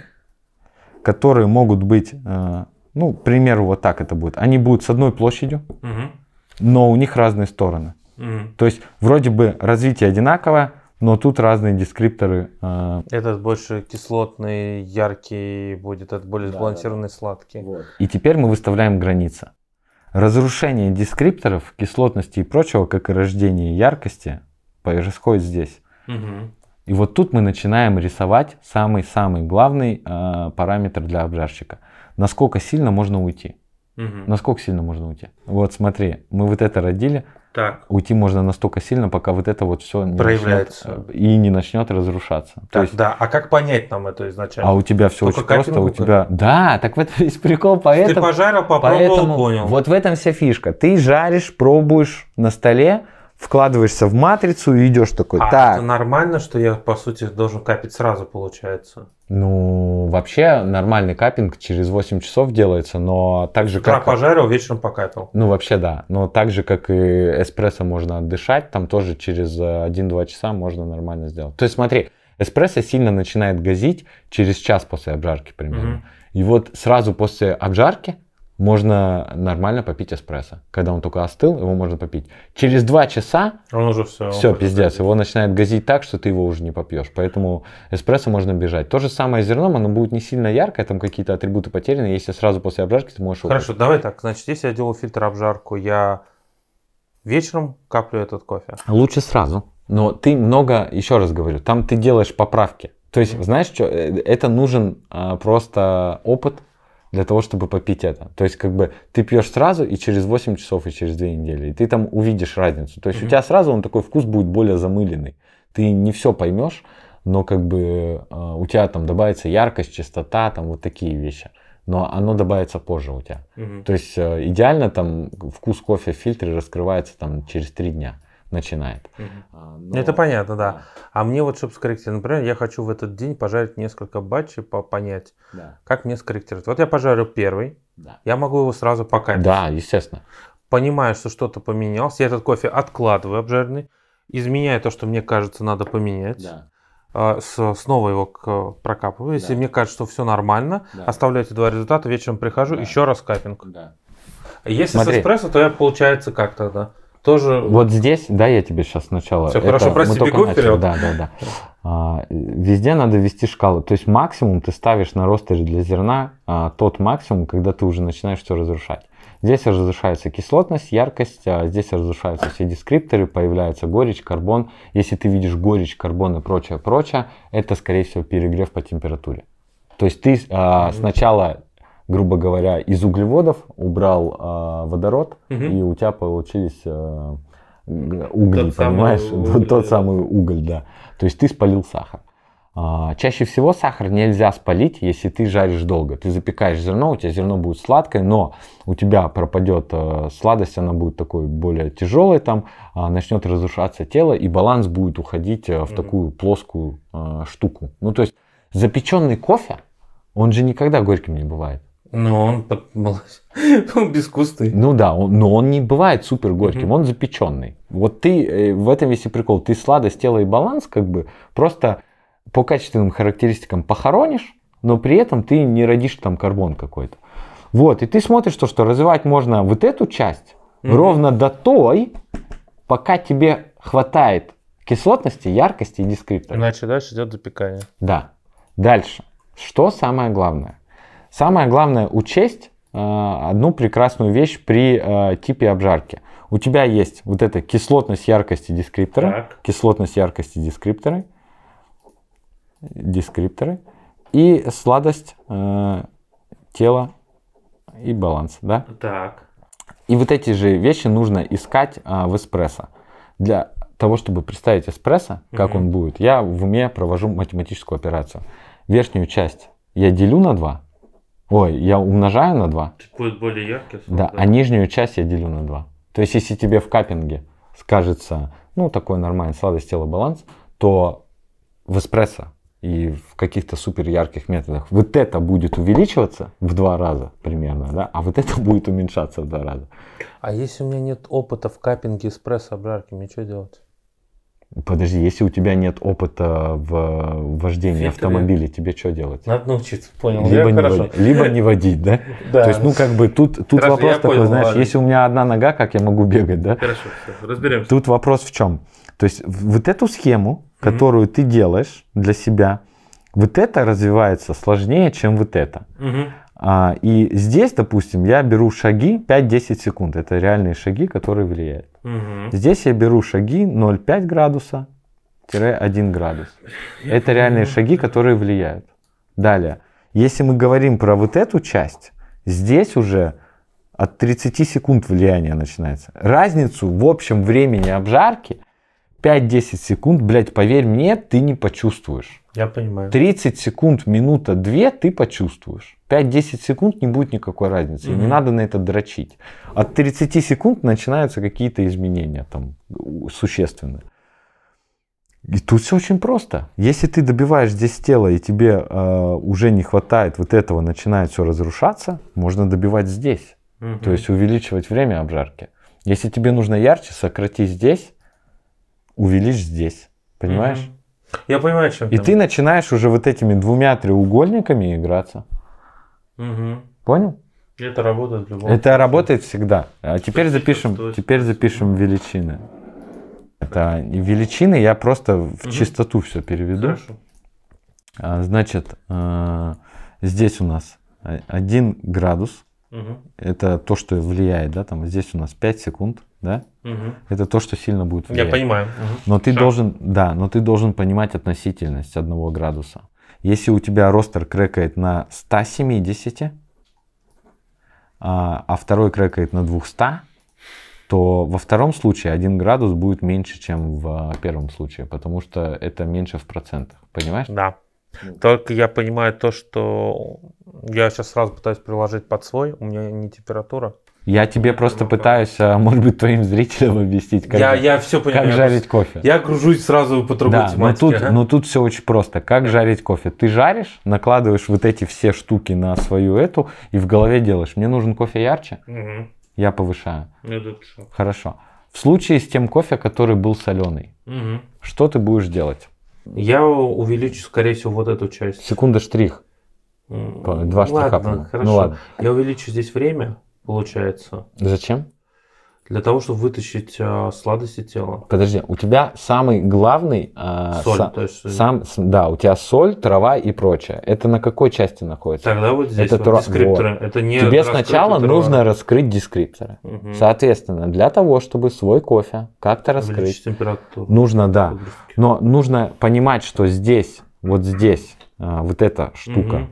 которые могут быть... Э, ну, к примеру, вот так это будет. Они будут с одной площадью, угу. но у них разные стороны. Угу. То есть вроде бы развитие одинаковое, но тут разные дескрипторы. Э... Этот больше кислотный, яркий будет, этот более да, сбалансированный, да, да. сладкий. Вот. И теперь мы выставляем границы. Разрушение дескрипторов, кислотности и прочего, как и рождение яркости, происходит здесь. Угу. И вот тут мы начинаем рисовать самый-самый главный э, параметр для обжарщика насколько сильно можно уйти. Угу. Насколько сильно можно уйти? Вот смотри, мы вот это родили. Так. Уйти можно настолько сильно, пока вот это вот все не проявляется начнет, э, и не начнет разрушаться. Так, есть, да. А как понять нам это изначально? А у тебя все очень просто. У тебя да, так в этом есть прикол, поэтому. Ты пожарил, попробовал, поэтому, понял. Вот в этом вся фишка. Ты жаришь, пробуешь на столе, вкладываешься в матрицу и идешь такой. А так. это нормально, что я по сути должен капить сразу получается? Ну, вообще нормальный капинг через 8 часов делается, но так же как... пожарил, вечером покапил. Ну, вообще да. Но так же, как и эспрессо можно дышать, там тоже через 1-2 э, часа можно нормально сделать. То есть смотри, эспрессо сильно начинает газить через час после обжарки примерно. Угу. И вот сразу после обжарки можно нормально попить эспрессо. Когда он только остыл, его можно попить. Через два часа он уже все, все пиздец, его начинает газить так, что ты его уже не попьешь. Поэтому эспрессо можно бежать. То же самое с зерном, оно будет не сильно яркое, там какие-то атрибуты потеряны. Если сразу после обжарки ты можешь... Хорошо, убрать. давай так, значит, если я делаю фильтр обжарку, я вечером каплю этот кофе. Лучше сразу. Но ты много, еще раз говорю, там ты делаешь поправки. То есть, знаешь, что, э, это нужен а, просто опыт, для того, чтобы попить это. То есть, как бы ты пьешь сразу и через 8 часов, и через 2 недели. И ты там увидишь разницу. То есть, mm-hmm. у тебя сразу он такой вкус будет более замыленный. Ты не все поймешь, но как бы э, у тебя там добавится яркость, чистота, там вот такие вещи. Но оно добавится позже у тебя. Mm-hmm. То есть, э, идеально там вкус кофе в фильтре раскрывается там через 3 дня начинает. А, но... Это понятно, да. А мне вот, чтобы скорректировать, например, я хочу в этот день пожарить несколько батчей, понять, да. как мне скорректировать. Вот я пожарю первый, да. я могу его сразу покамить. Да, естественно. Понимаю, что что-то поменялось, я этот кофе откладываю обжаренный, изменяю то, что мне кажется, надо поменять. Да. А, снова его прокапываю. Если да. мне кажется, что все нормально, да. оставляю эти два результата, вечером прихожу, да. еще раз капинг. Да. Если Смотри. с эспрессо, то я получается как тогда? тоже... Вот здесь, да, я тебе сейчас сначала... Все, хорошо, прости, бегу начали, вперед. Да, да, да. А, везде надо вести шкалу. То есть максимум ты ставишь на ростере для зерна а, тот максимум, когда ты уже начинаешь все разрушать. Здесь разрушается кислотность, яркость, а здесь разрушаются все дескрипторы, появляется горечь, карбон. Если ты видишь горечь, карбон и прочее, прочее, это, скорее всего, перегрев по температуре. То есть ты а, сначала грубо говоря, из углеводов убрал э, водород, угу. и у тебя получились э, уголь, тот понимаешь? Самый уголь, тот да. самый уголь, да. То есть ты спалил сахар. А, чаще всего сахар нельзя спалить, если ты жаришь долго. Ты запекаешь зерно, у тебя зерно будет сладкое, но у тебя пропадет сладость, она будет такой более тяжелой, там начнет разрушаться тело, и баланс будет уходить в такую плоскую штуку. Ну, то есть запеченный кофе, он же никогда горьким не бывает. Ну он под... он безвкусный. Ну да, он, но он не бывает супер горьким, mm-hmm. он запеченный. Вот ты, э, в этом весь и прикол, ты сладость, тело и баланс как бы просто по качественным характеристикам похоронишь, но при этом ты не родишь там карбон какой-то. Вот, и ты смотришь то, что развивать можно вот эту часть mm-hmm. ровно до той, пока тебе хватает кислотности, яркости и дескриптора. Иначе дальше идет запекание. Да. Дальше. Что самое главное? Самое главное учесть э, одну прекрасную вещь при э, типе обжарки. У тебя есть вот эта кислотность яркости дескриптора, так. кислотность яркости дескриптора, дескрипторы и сладость э, тела и баланс, да? Так. И вот эти же вещи нужно искать э, в эспрессо. Для того, чтобы представить эспрессо, как угу. он будет, я в уме провожу математическую операцию. Верхнюю часть я делю на два. Ой, я умножаю на 2. Будет более яркий. Сон, да, да, а нижнюю часть я делю на 2. То есть, если тебе в каппинге скажется, ну, такой нормальный сладость, тела баланс, то в эспрессо и в каких-то супер ярких методах вот это будет увеличиваться в два раза примерно, да, а вот это будет уменьшаться в два раза. А если у меня нет опыта в каппинге эспрессо обжарки, мне что делать? Подожди, если у тебя нет опыта в вождении Фильтр, автомобиля, тебе что делать? Надо научиться, понял. Либо, не, хорошо. водить, либо не водить, да? да? То есть, ну, как бы тут, тут хорошо, вопрос такой, понял, знаешь, ладно. если у меня одна нога, как я могу бегать, да? Хорошо, все, разберемся. Тут вопрос в чем? То есть, вот эту схему, которую mm-hmm. ты делаешь для себя, вот это развивается сложнее, чем вот это. Угу. А, и здесь, допустим, я беру шаги 5-10 секунд. Это реальные шаги, которые влияют. Угу. Здесь я беру шаги 0,5 градуса, 1 градус. Я это понимаю. реальные шаги, которые влияют. Далее, если мы говорим про вот эту часть, здесь уже от 30 секунд влияние начинается. Разницу в общем времени обжарки 5-10 секунд, блядь, поверь мне, ты не почувствуешь. Я понимаю. 30 секунд, минута, две ты почувствуешь. 5-10 секунд не будет никакой разницы. mm Не надо на это дрочить. От 30 секунд начинаются какие-то изменения там существенные. И тут все очень просто. Если ты добиваешь здесь тело и тебе э, уже не хватает вот этого, начинает все разрушаться, можно добивать здесь. Угу. То есть увеличивать время обжарки. Если тебе нужно ярче, сократи здесь, увеличь здесь. Понимаешь? mm Я понимаю, что. И ты начинаешь уже вот этими двумя треугольниками играться. Угу. Понял? Это работает в любом. Это работает всегда. А теперь запишем, теперь запишем величины. Это величины я просто в угу. чистоту все переведу. Хорошо. А, значит, э, здесь у нас 1 градус. Угу. Это то, что влияет, да, там здесь у нас 5 секунд да? Угу. Это то, что сильно будет влиять. Я понимаю. Угу. Но ты Шаг. должен, да, но ты должен понимать относительность одного градуса. Если у тебя ростер крекает на 170, а, а второй крекает на 200, то во втором случае один градус будет меньше, чем в а, первом случае, потому что это меньше в процентах. Понимаешь? Да. Только я понимаю то, что я сейчас сразу пытаюсь приложить под свой, у меня не температура, я тебе просто ну, пытаюсь, а, может быть, твоим зрителям объяснить, как, я, я все как жарить кофе. Я гружусь сразу по другой да, ну тематике. Но тут, ага. но ну тут все очень просто. Как жарить кофе? Ты жаришь, накладываешь вот эти все штуки на свою эту и в голове делаешь. Мне нужен кофе ярче, угу. я повышаю. Я ну, Хорошо. В случае с тем кофе, который был соленый, угу. что ты будешь делать? Я увеличу, скорее всего, вот эту часть. Секунда штрих. Два ладно, штриха. Хорошо. Ну, ладно. Я увеличу здесь время получается. Зачем? Для того, чтобы вытащить э, сладости тела. Подожди, у тебя самый главный... Э, соль, са, то есть... Э, сам, да, у тебя соль, трава и прочее. Это на какой части находится? Тогда вот здесь это вот тра... дескрипторы. Вот. Это не Тебе сначала трава. нужно раскрыть дескрипторы. Угу. Соответственно, для того, чтобы свой кофе как-то раскрыть... Увеличить температуру. Нужно, да. Но нужно понимать, что здесь, вот здесь, э, вот эта штука, угу.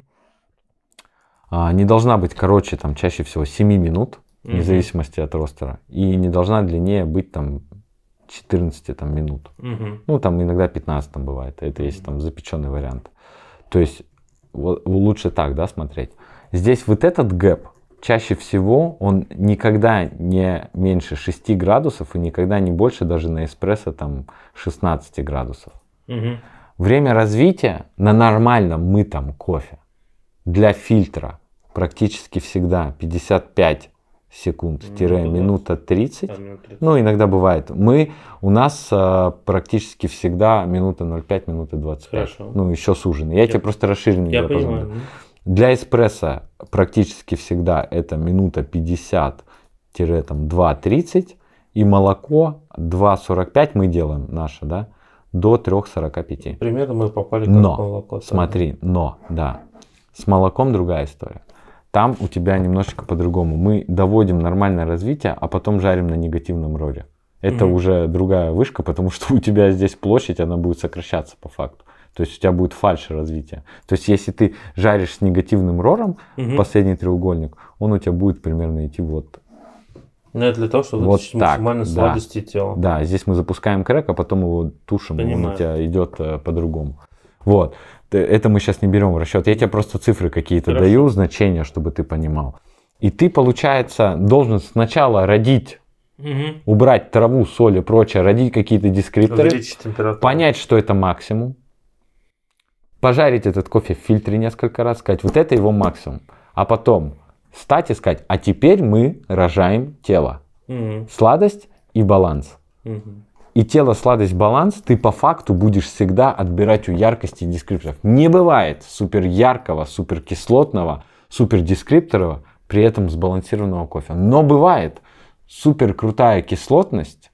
А, не должна быть короче, там, чаще всего 7 минут, вне зависимости от ростера, и не должна длиннее быть там 14 там, минут. Угу. Ну, там иногда 15 там, бывает, это если там запеченный вариант. То есть лучше так, да, смотреть. Здесь вот этот гэп, чаще всего он никогда не меньше 6 градусов и никогда не больше даже на эспрессо там 16 градусов. Угу. Время развития на нормальном мытом кофе для фильтра практически всегда 55 секунд-минута 30. Ну, иногда бывает. Мы, у нас а, практически всегда минута 0,5, минута 25. Хорошо. Ну, еще суженый. Я, я тебе просто расширенный я диапазон. Понимаю. Для эспрессо практически всегда это минута 50-2.30. И молоко 2.45 мы делаем наше, да, до 3.45. Примерно мы попали как но, молоко. Сами. Смотри, но, да. С молоком другая история. Там у тебя немножечко по-другому. Мы доводим нормальное развитие, а потом жарим на негативном роде. Это mm-hmm. уже другая вышка, потому что у тебя здесь площадь, она будет сокращаться по факту. То есть у тебя будет фальш развития. То есть если ты жаришь с негативным рором угу. последний треугольник, он у тебя будет примерно идти вот. Ну, это для того, чтобы вот так, максимально да. сладости тела. Да, здесь мы запускаем крэк, а потом его тушим, Понимаю. он у тебя идет э, по-другому. Вот. Это мы сейчас не берем в расчет. Я тебе просто цифры какие-то даю, значения, чтобы ты понимал. И ты, получается, должен сначала родить Угу. Убрать траву, соль и прочее, родить какие-то дескрипторы, понять, что это максимум, пожарить этот кофе в фильтре несколько раз, сказать, вот это его максимум, а потом стать и сказать, а теперь мы рожаем тело, угу. сладость и баланс. Угу и тело-сладость-баланс ты по факту будешь всегда отбирать у яркости дескрипторов. Не бывает супер яркого, супер кислотного, супер дескрипторова, при этом сбалансированного кофе. Но бывает супер крутая кислотность,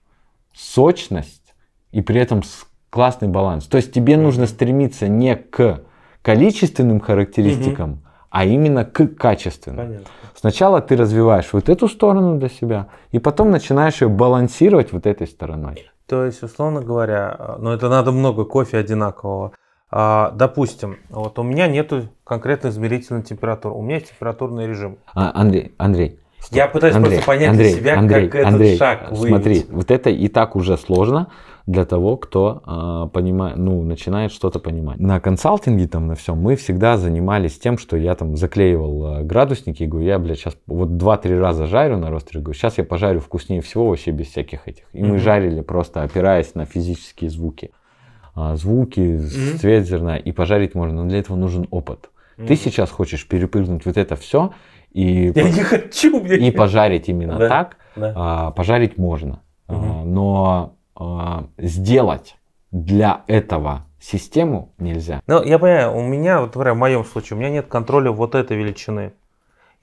сочность и при этом классный баланс. То есть тебе нужно стремиться не к количественным характеристикам, а именно к качественным. Понятно. Сначала ты развиваешь вот эту сторону для себя, и потом начинаешь ее балансировать вот этой стороной. То есть, условно говоря, но э, ну, это надо много кофе одинакового. А, допустим, вот у меня нету конкретно измерительной температуры, у меня есть температурный режим. А, Андрей, Андрей. Я пытаюсь Андрей, просто понять Андрей, для себя, Андрей, как Андрей, этот шаг выявить. Смотри, вот это и так уже сложно для того, кто э, а, понимает, ну, начинает что-то понимать. На консалтинге там на всем мы всегда занимались тем, что я там заклеивал а, градусники и говорю, я, блядь, сейчас вот два-три раза жарю на ростере, говорю, сейчас я пожарю вкуснее всего вообще без всяких этих. И mm-hmm. мы жарили просто опираясь на физические звуки. А, звуки, mm-hmm. цвет зерна, и пожарить можно, но для этого нужен опыт. Mm-hmm. Ты сейчас хочешь перепрыгнуть вот это все и, я не хочу, и пожарить именно да, так, да. А, пожарить можно. Угу. А, но Э, сделать для этого систему нельзя. Ну, я понимаю, у меня, вот говоря, в моем случае, у меня нет контроля вот этой величины.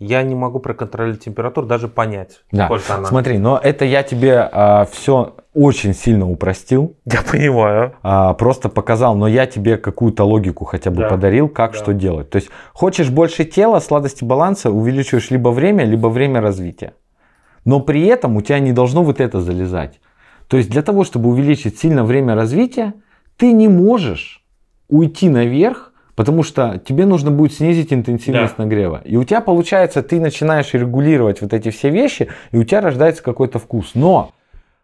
Я не могу проконтролировать температуру, даже понять, да. сколько она. Смотри, но это я тебе а, э, все очень сильно упростил. Я понимаю. А, просто показал, но я тебе какую-то логику хотя бы да. подарил, как да. что делать. То есть, хочешь больше тела, сладости баланса, увеличиваешь либо время, либо время развития. Но при этом у тебя не должно вот это залезать. То есть для того, чтобы увеличить сильно время развития, ты не можешь уйти наверх, потому что тебе нужно будет снизить интенсивность да. нагрева. И у тебя получается, ты начинаешь регулировать вот эти все вещи, и у тебя рождается какой-то вкус. Но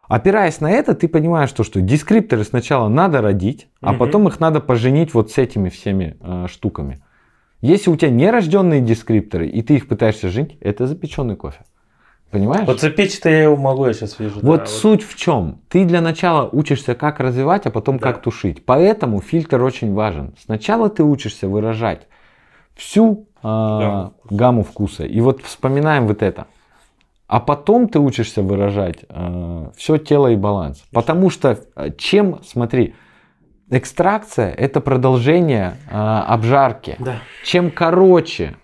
Опираясь на это, ты понимаешь то, что дескрипторы сначала надо родить, а потом их надо поженить вот с этими всеми э, штуками. Если у тебя нерожденные дескрипторы, и ты их пытаешься жить, это запеченный кофе. Понимаешь? Вот запечь то я его могу, я сейчас вижу. Вот да, суть в чем. Ты для начала учишься, как развивать, а потом да. как тушить. Поэтому фильтр очень важен. Сначала ты учишься выражать всю э, гамму, вкуса. гамму вкуса. И вот вспоминаем вот это. А потом ты учишься выражать э, а, все тело и баланс. Конечно. Потому что а, чем, смотри, экстракция это продолжение э, обжарки. Да. Чем короче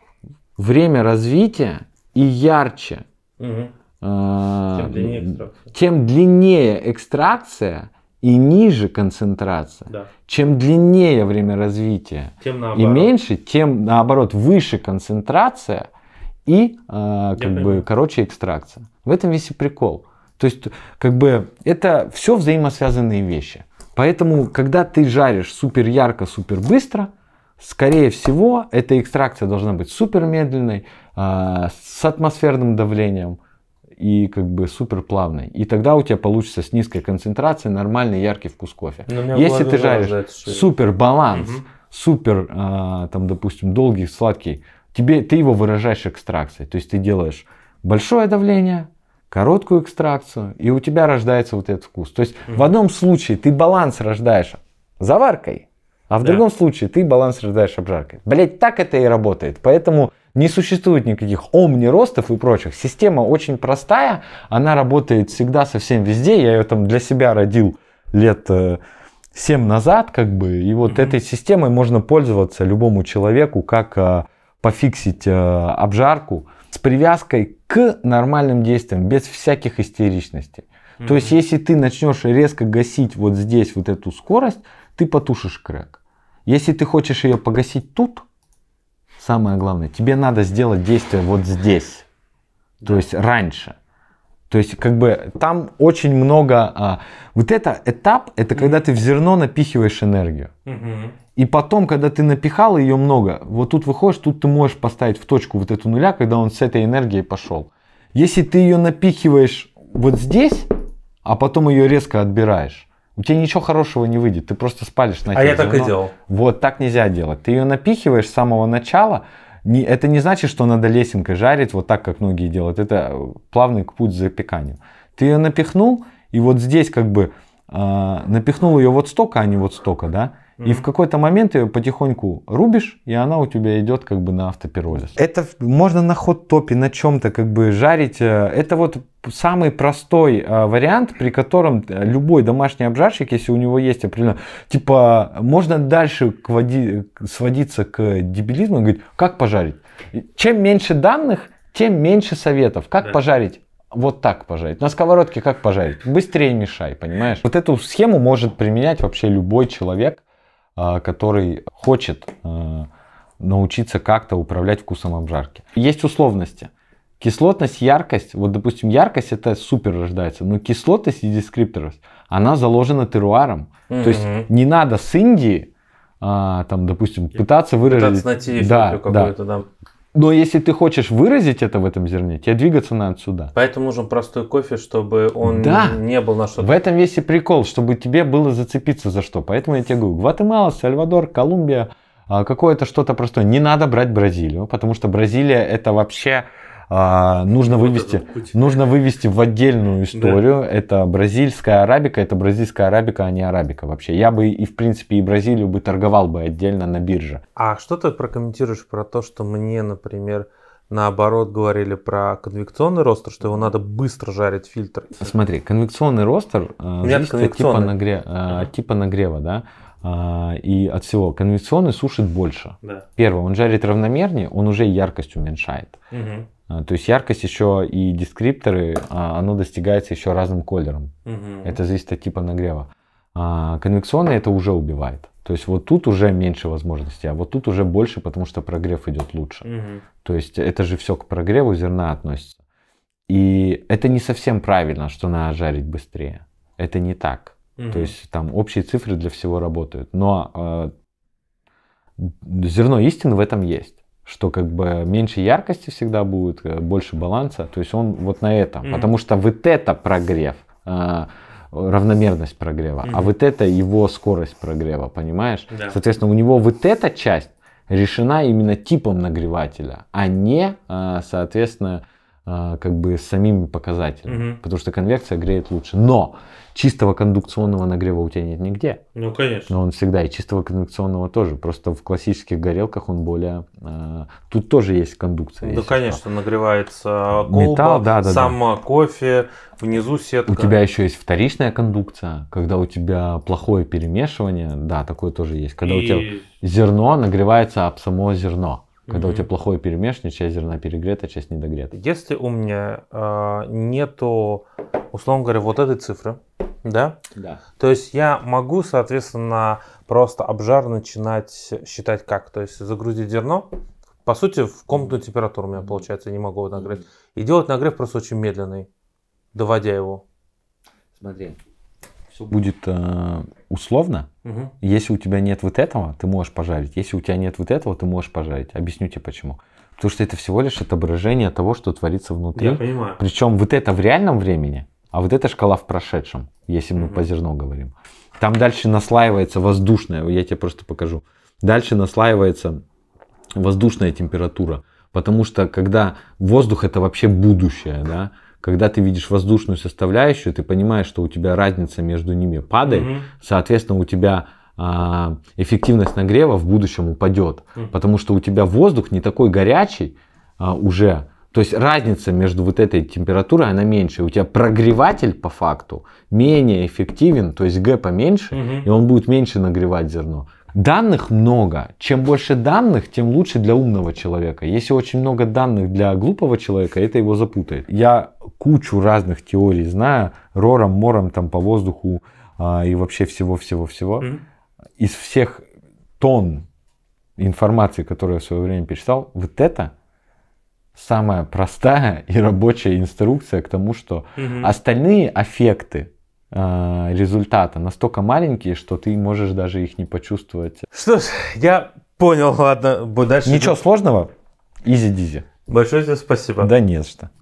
время развития и ярче Угу. А, тем, длиннее экстракция. длиннее экстракция и ниже концентрация. Да. Чем длиннее время развития тем и меньше, тем наоборот выше концентрация и а, как Я бы понимаю. короче экстракция. В этом весь и прикол. То есть как бы это все взаимосвязанные вещи. Поэтому, когда ты жаришь супер ярко, супер быстро, скорее всего, эта экстракция должна быть супер медленной, а, с атмосферным давлением и как бы супер плавный. И тогда у тебя получится с низкой концентрацией нормальный яркий вкус кофе. Ну, Если ты жаришь супер баланс, угу. супер, а, там, допустим, долгий, сладкий, тебе, ты его выражаешь экстракцией. То есть ты делаешь большое давление, короткую экстракцию, и у тебя рождается вот этот вкус. То есть угу. в одном случае ты баланс рождаешь заваркой, а в да. другом случае ты баланс рождаешь обжаркой. Блять, так это и работает. Поэтому не существует никаких омниростов и прочих. Система очень простая, она работает всегда, совсем везде. Я ее там для себя родил лет 7 э, назад, как бы. И вот mm-hmm. этой системой можно пользоваться любому человеку, как а, пофиксить а, обжарку с привязкой к нормальным действиям, без всяких истеричностей. Mm-hmm. То есть, если ты начнешь резко гасить вот здесь вот эту скорость, ты потушишь крэк. Если ты хочешь ее погасить тут, самое главное, тебе надо сделать действие вот здесь, то есть раньше. То есть, как бы там очень много. А, вот это этап, это mm-hmm. когда ты в зерно напихиваешь энергию. Mm-hmm. И потом, когда ты напихал ее много, вот тут выходишь, тут ты можешь поставить в точку вот эту нуля, когда он с этой энергией пошел. Если ты ее напихиваешь вот здесь, а потом ее резко отбираешь, у тебя ничего хорошего не выйдет, ты просто спалишь на А я так и делал. Вот так нельзя делать. Ты ее напихиваешь с самого начала, не, это не значит, что надо лесенкой жарить, вот так, как многие делают. Это э, плавный путь к запеканию. Ты ее напихнул, и вот здесь как бы э, напихнул ее вот столько, а не вот столько, да? И в какой-то момент ее потихоньку рубишь, и она у тебя идет как бы на автопиролиз. Это можно на хот-топе, на чем-то как бы жарить. Э, это вот самый простой э, вариант, при котором э, любой домашний обжарщик, если у него есть определенно, типа, можно дальше води, сводиться к дебилизму и говорить, как пожарить. Чем меньше данных, тем меньше советов. Как да. пожарить? вот так пожарить. На сковородке как пожарить? Быстрее мешай, понимаешь? Вот эту схему может применять вообще любой человек. А, который хочет э, научиться как-то управлять вкусом обжарки. Есть условности. Кислотность, яркость, вот допустим яркость это супер рождается, но кислотность и дескрипторность, она заложена теруаром. Mm-hmm. То есть не надо с Индии, а, там, допустим, пытаться выразить... Пытаться найти да, да. да. Но если ты хочешь выразить это в этом зерне, тебе двигаться надо сюда. Поэтому нужен простой кофе, чтобы он да. не был на что-то. В этом весь и прикол, чтобы тебе было зацепиться за что. Поэтому я тебе говорю, Гватемала, Сальвадор, Колумбия, а, какое-то что-то простое. Не надо брать Бразилию, потому что Бразилия это вообще а, нужно вот вывести, нужно вывести в отдельную историю. Да. Это бразильская арабика, это бразильская арабика, а не арабика вообще. Я бы и в принципе и Бразилию бы торговал бы отдельно на бирже. А что ты прокомментируешь про то, что мне, например, наоборот говорили про конвекционный ростер, что его надо быстро жарить фильтр. Смотри, конвекционный ростер э, зависит от типа, нагре... от э, типа нагрева, да, а, и от всего. Конвекционный сушит больше. Да. Первое, он жарит равномернее, он уже яркость уменьшает. Угу. А, то есть яркость еще и дескрипторы, а, оно достигается еще разным колером. Угу. Это зависит от типа нагрева. А конвекционный это уже убивает. То есть вот тут уже меньше возможностей, а вот тут уже больше, потому что прогрев идет лучше. Угу. То есть это же все к прогреву зерна относится. И это не совсем правильно, что надо жарить быстрее. Это не так. Угу. То есть там общие цифры для всего работают. Но э, зерно истины в этом есть что как бы меньше яркости всегда будет, э, больше баланса. То есть он вот на этом. Mm-hmm. Потому что вот это прогрев, э, равномерность прогрева, mm-hmm. а вот это его скорость прогрева, понимаешь? Да. Соответственно, у него вот эта часть решена именно типом нагревателя, а не, э, соответственно, а, как бы самим показателем, угу. потому что конвекция греет лучше. Но чистого кондукционного нагрева у тебя нет нигде. Ну, конечно. Но он всегда и чистого кондукционного тоже. Просто в классических горелках он более... Э, тут тоже есть кондукция. Да, конечно, что. нагревается колба, Металл, да, да, сам да. кофе, внизу сетка. У тебя еще есть вторичная кондукция, когда у тебя плохое перемешивание. Да, такое тоже есть. Когда и... у тебя зерно нагревается об само зерно когда mm-hmm. у тебя плохое перемешник, часть зерна перегрета, часть недогрета. Если у меня э, нету, условно говоря, вот этой цифры, да? Да. То есть я могу, соответственно, просто обжар начинать считать как? То есть загрузить зерно, по сути, в комнатную температуру у меня получается, я не могу его нагреть. И делать нагрев просто очень медленный, доводя его. Смотри, все будет э, условно. Угу. Если у тебя нет вот этого, ты можешь пожарить. Если у тебя нет вот этого, ты можешь пожарить. Объясню тебе почему. Потому что это всего лишь отображение того, что творится внутри. Я понимаю. Причем вот это в реальном времени, а вот эта шкала в прошедшем, если мы угу. по зерну говорим. Там дальше наслаивается воздушная, я тебе просто покажу. Дальше наслаивается воздушная температура. Потому что когда воздух это вообще будущее, да, когда ты видишь воздушную составляющую, ты понимаешь, что у тебя разница между ними падает, угу. соответственно, у тебя а, эффективность нагрева в будущем упадет, угу. потому что у тебя воздух не такой горячий а, уже, то есть разница между вот этой температурой, она меньше. У тебя прогреватель по факту менее эффективен, то есть Г поменьше, угу. и он будет меньше нагревать зерно. Данных много. Чем больше данных, тем лучше для умного человека. Если очень много данных для глупого человека, это его запутает. Я кучу разных теорий знаю, рором, мором, там по воздуху а, и вообще всего-всего-всего. Mm-hmm. Из всех тонн информации, которую я в свое время перечитал, вот это самая простая и рабочая инструкция к тому, что mm-hmm. остальные аффекты, а, результата настолько маленькие, что ты можешь даже их не почувствовать. Что ж, я понял, ладно, дальше. Ничего сложного, изи-дизи. Большое тебе спасибо. Да не за что.